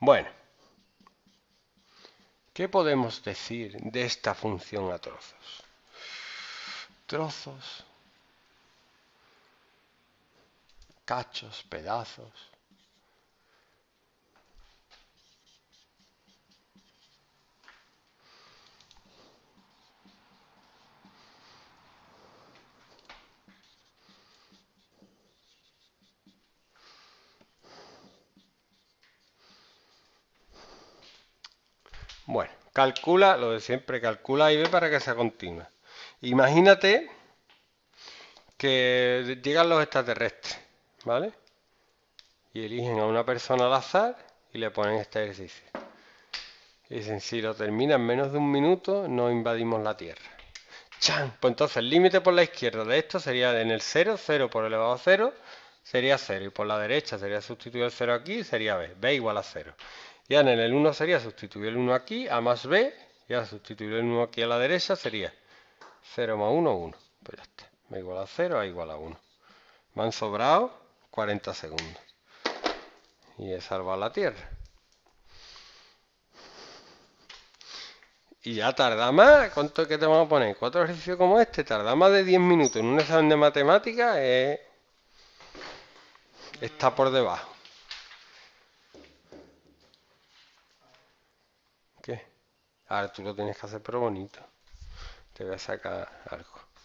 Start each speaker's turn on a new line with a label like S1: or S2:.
S1: Bueno, ¿qué podemos decir de esta función a trozos?
S2: Trozos, cachos, pedazos.
S1: Bueno, calcula lo de siempre, calcula y ve para que sea continua. Imagínate que llegan los extraterrestres, ¿vale? Y eligen a una persona al azar y le ponen este ejercicio. Y dicen, si lo termina en menos de un minuto, no invadimos la Tierra. ¡Chan! Pues entonces el límite por la izquierda de esto sería en el 0, 0 por elevado a 0, sería 0 y por la derecha sería sustituir el 0 aquí sería b, b igual a 0. ya en el 1 sería sustituir el 1 aquí a más b y ahora sustituir el 1 aquí a la derecha sería 0 más 1, 1. Pues ya b igual a 0, a igual a 1. Me han sobrado 40 segundos. Y he salvado la Tierra. Y ya tarda más, ¿cuánto es que te vamos a poner? Cuatro ejercicios como este, tarda más de 10 minutos en un examen de matemática es está por debajo. ¿Qué? Ahora tú lo tienes que hacer pero bonito. Te voy a sacar algo.